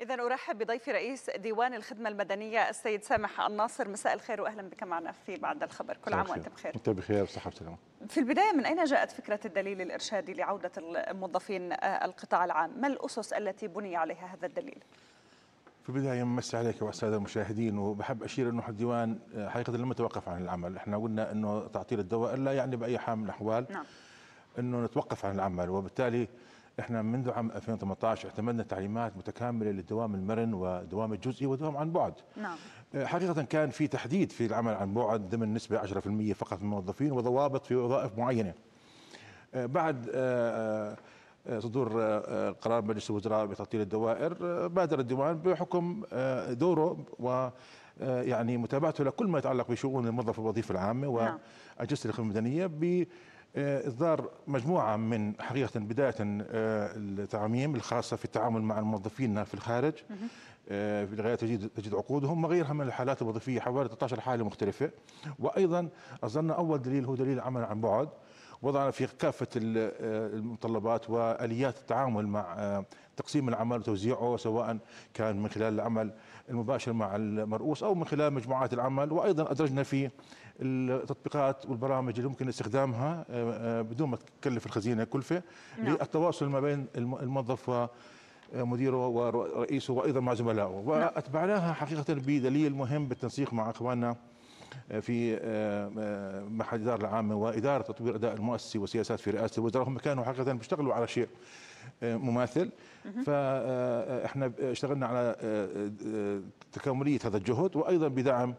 إذا أرحب بضيفي رئيس ديوان الخدمة المدنية السيد سامح الناصر مساء الخير وأهلا بك معنا في بعد الخبر كل عام وأنت بخير أنت بخير وصحة وسلامة في البداية من أين جاءت فكرة الدليل الإرشادي لعودة الموظفين القطاع العام ما الأسس التي بني عليها هذا الدليل؟ في البداية مسي عليك والسادة المشاهدين وبحب أشير أنه الديوان حقيقة لم يتوقف عن العمل إحنا قلنا أنه تعطيل الدواء لا يعني بأي حال من الأحوال نعم. أنه نتوقف عن العمل وبالتالي احنا منذ عام 2018 اعتمدنا تعليمات متكامله للدوام المرن والدوام الجزئي والدوام عن بعد. نعم. آه، حقيقه كان في تحديد في العمل عن بعد ضمن نسبه 10% فقط من الموظفين وضوابط في وظائف معينه. آه، بعد آه، صدور قرار مجلس الوزراء بتعطيل الدوائر بادر الديوان بحكم دوره و يعني متابعته لكل ما يتعلق بشؤون الموظف والوظيفه العامه نعم. واجهزه الخدمه المدنيه آه، اصدار مجموعه من حقيقه بدايه آه، التعاميم الخاصه في التعامل مع موظفينا في الخارج آه، لغايه تجديد تجديد عقودهم وغيرها من الحالات الوظيفيه حوالي 13 حاله مختلفه وايضا اصدرنا اول دليل هو دليل عمل عن بعد وضعنا في كافة آه، المتطلبات وآليات التعامل مع آه، تقسيم العمل وتوزيعه سواء كان من خلال العمل المباشر مع المرؤوس أو من خلال مجموعات العمل وأيضا أدرجنا في التطبيقات والبرامج اللي ممكن استخدامها آه، بدون ما تكلف الخزينة كلفة نعم. للتواصل ما بين الموظف ومديره مديره ورئيسه وايضا مع زملائه نعم. واتبعناها حقيقه بدليل مهم بالتنسيق مع اخواننا في آه، آه، محل الاداره العامه واداره تطوير اداء المؤسسي وسياسات في رئاسه الوزراء هم كانوا حقيقه بيشتغلوا على شيء آه، مماثل فاحنا اشتغلنا على تكامليه هذا الجهد وايضا بدعم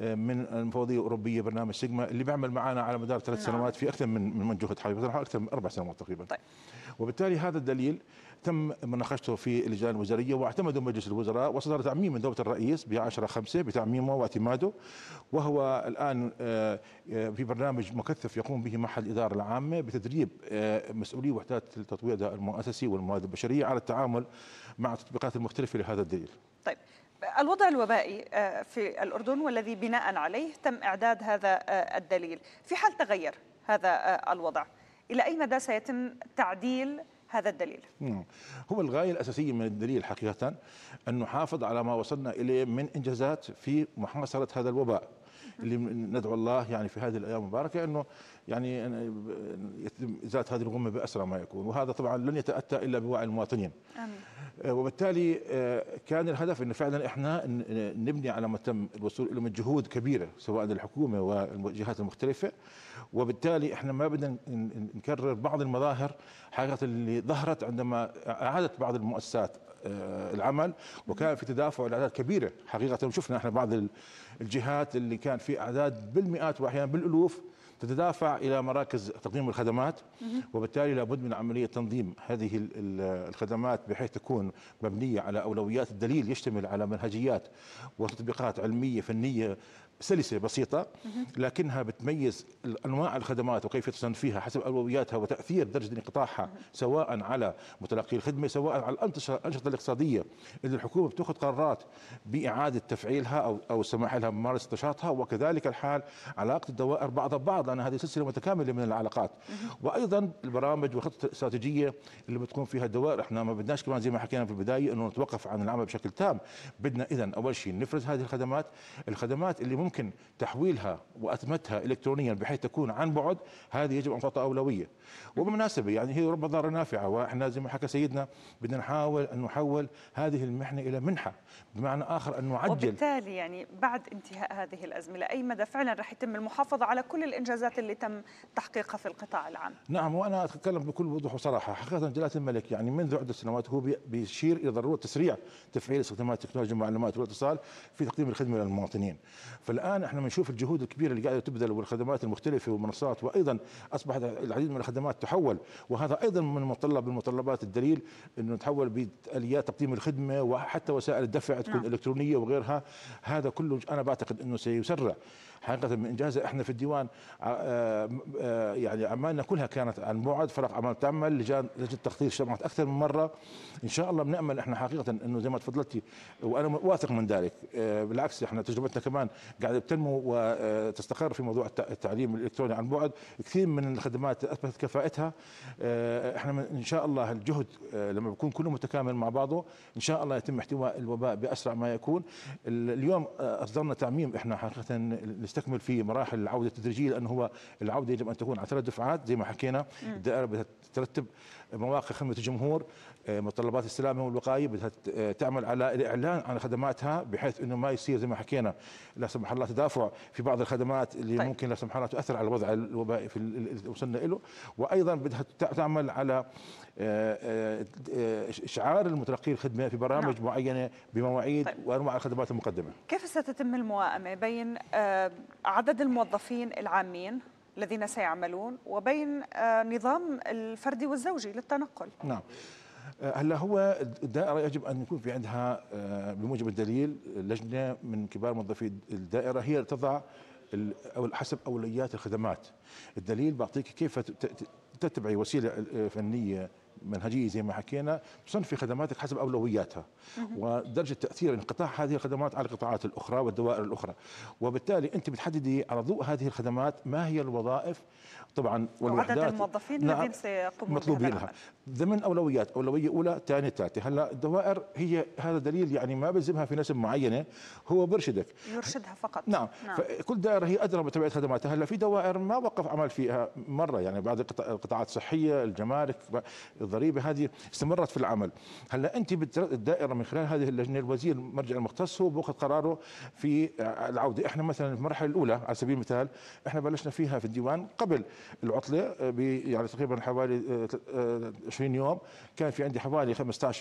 من المفوضيه الاوروبيه برنامج سيجما اللي بيعمل معنا على مدار ثلاث نعم. سنوات في اكثر من من جهد حقيقه اكثر من اربع سنوات تقريبا طيب. وبالتالي هذا الدليل تم مناقشته في اللجان الوزاريه واعتمده مجلس الوزراء وصدر تعميم من دوله الرئيس ب 10 5 بتعميمه واعتماده وهو الان آه، في برنامج مكثف يقوم به معهد الاداره العامه بتدريب آه، مسؤولي وحدات التطوير المؤسسي والموارد البشريه على التعامل مع التطبيقات المختلفه لهذا الدليل. طيب الوضع الوبائي آه، في الأردن والذي بناء عليه تم إعداد هذا الدليل في حال تغير هذا الوضع إلى أي مدى سيتم تعديل هذا الدليل هو الغاية الأساسية من الدليل حقيقة أن نحافظ على ما وصلنا إليه من إنجازات في محاصرة هذا الوباء اللي ندعو الله يعني في هذه الأيام المباركة أنه يعني يتم ازاله هذه الغمه باسرع ما يكون وهذا طبعا لن يتاتى الا بوعي المواطنين امين آه، وبالتالي آه، كان الهدف انه فعلا احنا نبني على ما تم الوصول اليه من جهود كبيره سواء للحكومه والجهات المختلفه وبالتالي احنا ما بدنا نكرر بعض المظاهر حقيقه اللي ظهرت عندما اعادت بعض المؤسسات آه، العمل وكان في تدافع لاعداد كبيره حقيقه شفنا احنا بعض الجهات اللي كان في اعداد بالمئات واحيانا بالالوف تتدافع الى مراكز تقديم الخدمات وبالتالي لابد من عمليه تنظيم هذه الخدمات بحيث تكون مبنيه على اولويات الدليل يشتمل على منهجيات وتطبيقات علميه فنيه سلسة بسيطة لكنها بتميز أنواع الخدمات وكيف تصنفيها حسب أولوياتها وتأثير درجة انقطاعها سواء على متلقي الخدمة سواء على الأنشطة الاقتصادية إذا الحكومة بتأخذ قرارات بإعادة تفعيلها أو أو السماح لها بممارسة نشاطها وكذلك الحال علاقة الدوائر بعضها ببعض لأن هذه سلسلة متكاملة من العلاقات وأيضا البرامج والخطط الاستراتيجية اللي بتقوم فيها الدوائر احنا ما بدناش كمان زي ما حكينا في البداية أنه نتوقف عن العمل بشكل تام بدنا إذا أول شيء نفرز هذه الخدمات الخدمات اللي يمكن تحويلها واتمتها الكترونيا بحيث تكون عن بعد هذه يجب ان تعطى اولويه وبالمناسبه يعني هي رب ضاره نافعه واحنا زي ما حكى سيدنا بدنا نحاول ان نحول هذه المحنه الى منحه بمعنى اخر ان نعجل وبالتالي يعني بعد انتهاء هذه الازمه لاي مدى فعلا راح يتم المحافظه على كل الانجازات اللي تم تحقيقها في القطاع العام نعم وانا اتكلم بكل وضوح وصراحه حقيقه جلاله الملك يعني منذ عده سنوات هو بيشير الى ضروره تسريع تفعيل استخدامات تكنولوجيا المعلومات والاتصال في تقديم الخدمه للمواطنين والان احنا بنشوف الجهود الكبيره اللي قاعده تبذل والخدمات المختلفه والمنصات وايضا اصبحت العديد من الخدمات تحول وهذا ايضا من متطلب المتطلبات الدليل انه تحول باليات تقديم الخدمه وحتى وسائل الدفع تكون نعم. الكترونيه وغيرها هذا كله انا بعتقد انه سيسرع حقيقه من انجازها احنا في الديوان آه، آه، يعني اعمالنا كلها كانت عن بعد فرق اعمال تعمل لجان لجنه التخطيط اجتمعت اكثر من مره ان شاء الله بنامل احنا حقيقه انه زي ما تفضلتي وانا واثق من ذلك آه، بالعكس احنا تجربتنا كمان قاعده بتنمو وتستقر في موضوع التعليم الالكتروني عن بعد كثير من الخدمات اثبتت كفاءتها احنا ان شاء الله الجهد لما بيكون كله متكامل مع بعضه ان شاء الله يتم احتواء الوباء باسرع ما يكون اليوم اصدرنا تعميم احنا حقيقه نستكمل في مراحل العوده التدريجيه لانه هو العوده يجب ان تكون على ثلاث دفعات زي ما حكينا الدائره بترتب مواقع خدمه الجمهور آه، متطلبات السلامه والوقايه بدها آه، تعمل على الاعلان عن خدماتها بحيث انه ما يصير زي ما حكينا لا سمح الله تدافع في بعض الخدمات اللي طيب. ممكن لا سمح الله تؤثر على الوضع الوبائي في اللي وصلنا له وايضا بدها تعمل على آه، اشعار المتلقي الخدمه في برامج نعم. معينه بمواعيد طيب. وانواع الخدمات المقدمه كيف ستتم الموائمه بين عدد الموظفين العامين الذين سيعملون وبين آه، نظام الفردي والزوجي للتنقل نعم آه، هلا هو الدائره يجب ان يكون في عندها آه، بموجب الدليل لجنه من كبار موظفي الدائره هي تضع أو حسب اولويات الخدمات الدليل بعطيك كيف تتبعي وسيله فنيه منهجيه زي ما حكينا تصنفي خدماتك حسب اولوياتها ودرجه تاثير انقطاع هذه الخدمات على القطاعات الاخرى والدوائر الاخرى وبالتالي انت بتحددي على ضوء هذه الخدمات ما هي الوظائف طبعا والوحدات عدد الموظفين نعم، الذين سيقومون مطلوب لها ضمن اولويات، اولويه اولى، ثانيه، ثالثه، هلا الدوائر هي هذا دليل يعني ما بلزمها في نسب معينه هو برشدك يرشدها فقط نعم, نعم. فكل دائره هي ادرى بتبعية خدماتها، هلا في دوائر ما وقف عمل فيها مره يعني بعض القطاعات الصحيه، الجمارك، الضريبه هذه استمرت في العمل، هلا انت الدائره من خلال هذه اللجنه الوزير المرجع المختص هو باخذ قراره في العوده، احنا مثلا المرحله الاولى على سبيل المثال احنا بلشنا فيها في الديوان قبل العطله يعني تقريبا حوالي آه، 20 يوم كان في عندي حوالي 15%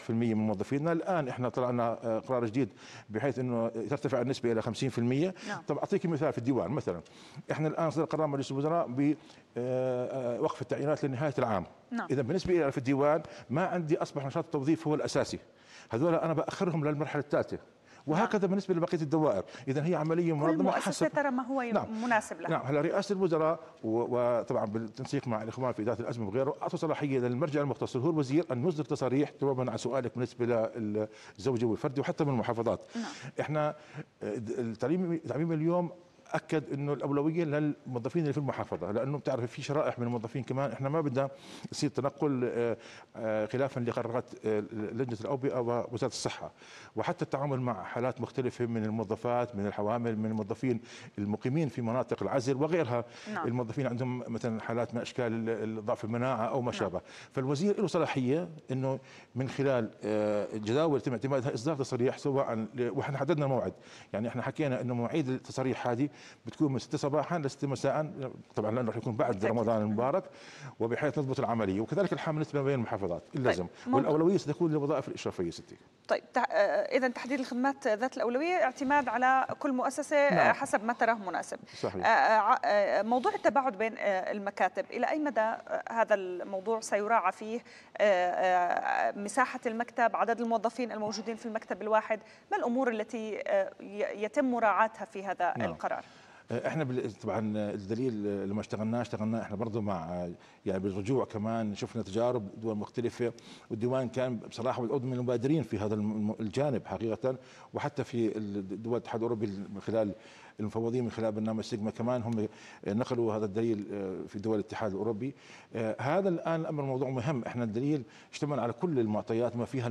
من موظفينا الان احنا طلعنا آه، قرار جديد بحيث انه ترتفع النسبه الى 50% نعم. طب اعطيك مثال في الديوان مثلا احنا الان صدر قرار مجلس الوزراء ب آه، آه، وقف التعيينات لنهايه العام نعم. اذا بالنسبه الى في الديوان ما عندي اصبح نشاط التوظيف هو الاساسي هذول انا باخرهم للمرحله الثالثه وهكذا بالنسبه لبقيه الدوائر اذا هي عمليه منظمه حسب ترى ما هو نعم. مناسب لها نعم هلا رئاسه الوزراء وطبعا بالتنسيق مع الاخوان في اداره الازمه وغيره اعطوا صلاحيه للمرجع المختص هو الوزير ان يصدر تصاريح جوابا على سؤالك بالنسبه للزوجه والفرد وحتى من المحافظات نعم. احنا آه، التعليم اليوم اكد انه الاولويه للموظفين اللي في المحافظه لانه بتعرف في شرائح من الموظفين كمان احنا ما بدنا يصير تنقل آه، آه، خلافا لقرارات آه، لجنه الاوبئه ووزاره الصحه وحتى التعامل مع حالات مختلفه من الموظفات من الحوامل من الموظفين المقيمين في مناطق العزل وغيرها نعم. الموظفين عندهم مثلا حالات من اشكال ضعف المناعه او ما نعم. شابه نعم. فالوزير له صلاحيه انه من خلال جداول تم اعتمادها اصدار تصريح سواء واحنا حددنا موعد يعني احنا حكينا انه مواعيد التصاريح هذه بتكون من 6 صباحا ل 6 مساء طبعا لانه راح يكون بعد رمضان المبارك وبحيث نضبط العمليه وكذلك الحمل نسبه بين المحافظات اللازم طيب. والاولويه ستكون للوظائف الاشرافيه ستي طيب آه، اذا تحديد الخدمات ذات الاولويه اعتماد على كل مؤسسه آه، نعم. حسب ما تراه مناسب صحيح. آه، موضوع التباعد بين المكاتب الى اي مدى هذا الموضوع سيراعى فيه مساحه المكتب عدد الموظفين الموجودين في المكتب الواحد ما الامور التي يتم مراعاتها في هذا نعم. القرار آه، احنا طبعا الدليل لما اشتغلنا اشتغلنا احنا برضه مع آه، يعني بالرجوع كمان شفنا تجارب دول مختلفه والديوان كان بصراحه من المبادرين في هذا الجانب حقيقه وحتى في دول الاتحاد الاوروبي من خلال المفوضين من خلال برنامج سيجما كمان هم نقلوا هذا الدليل آه، في دول الاتحاد الاوروبي آه، هذا الان الامر موضوع مهم احنا الدليل اشتمل على كل المعطيات ما فيها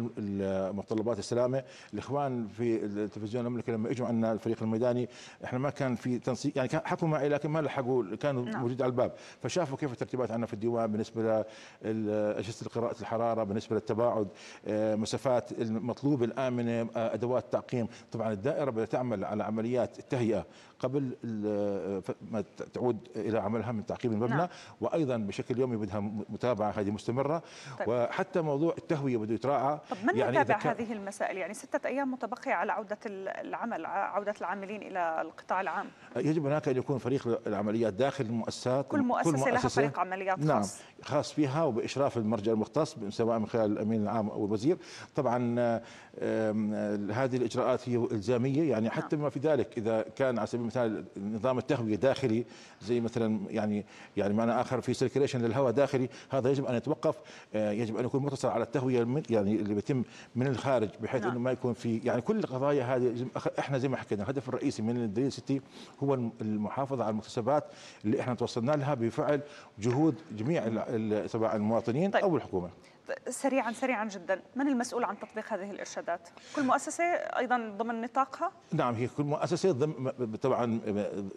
متطلبات السلامه الاخوان في التلفزيون الامريكي لما اجوا عندنا الفريق الميداني احنا ما كان في تنسيق يعني حكوا معي لكن ما لحقوا كانوا نعم. موجود على الباب فشافوا كيف الترتيبات عندنا في الديوان بالنسبه لاجهزه قراءه الحراره بالنسبه للتباعد آه، مسافات المطلوبه الامنه ادوات التعقيم طبعا الدائره بدها تعمل على عمليات التهيئه قبل ما تعود الى عملها من تعقيم المبنى نعم. وايضا بشكل يومي بدها متابعه هذه مستمره طيب. وحتى موضوع التهويه بده يتراعى طب من يعني يتابع هذه المسائل يعني سته ايام متبقيه على عوده العمل عوده العاملين الى القطاع العام يجب هناك ان يكون فريق العمليات داخل المؤسسات كل مؤسسه, كل مؤسسة لها مؤسسة فريق عمليات نعم خاص خاص فيها وباشراف المرجع المختص سواء من خلال الامين العام او الوزير طبعا هذه الاجراءات هي الزاميه يعني نعم. حتى بما في ذلك اذا كان على سبيل المثال نظام التهويه داخلي زي مثلا يعني يعني معنى اخر في سيركيليشن للهواء داخلي هذا يجب ان يتوقف آه، يجب ان يكون متصل على التهويه يعني اللي بيتم من الخارج بحيث نعم. انه ما يكون في يعني كل القضايا هذه احنا زي ما حكينا الهدف الرئيسي من الدليل سيتي هو المحافظه على المكتسبات اللي احنا توصلنا لها بفعل جهود جميع سواء المواطنين طيب. او الحكومه سريعا سريعا جدا من المسؤول عن تطبيق هذه الارشادات كل مؤسسه ايضا ضمن نطاقها نعم هي كل مؤسسه ضم... طبعا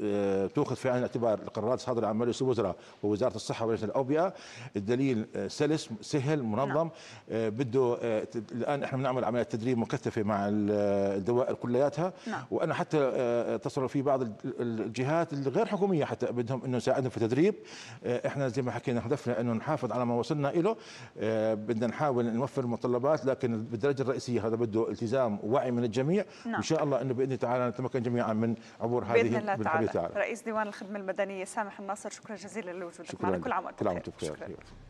آه، تاخذ في عين الاعتبار القرارات الصادره عن مجلس الوزراء ووزاره الصحه ولجنه الاوبئه الدليل آه، سلس سهل منظم نعم. آه، بده الان احنا بنعمل عمليه تدريب مكثفه مع الدوائر كلياتها نعم. وانا حتى اتصل في بعض الجهات الغير حكوميه حتى بدهم انه نساعدهم في التدريب احنا زي ما حكينا هدفنا انه نحافظ على ما وصلنا له بدنا نحاول نوفر المتطلبات لكن بالدرجه الرئيسيه هذا بده التزام ووعي من الجميع نعم. وان شاء الله انه باذن تعالى نتمكن جميعا من عبور هذه باذن الله تعالى. تعالى رئيس ديوان الخدمه المدنيه سامح الناصر شكرا جزيلا لوجودك معنا كل عام وانتم بخير شكرا,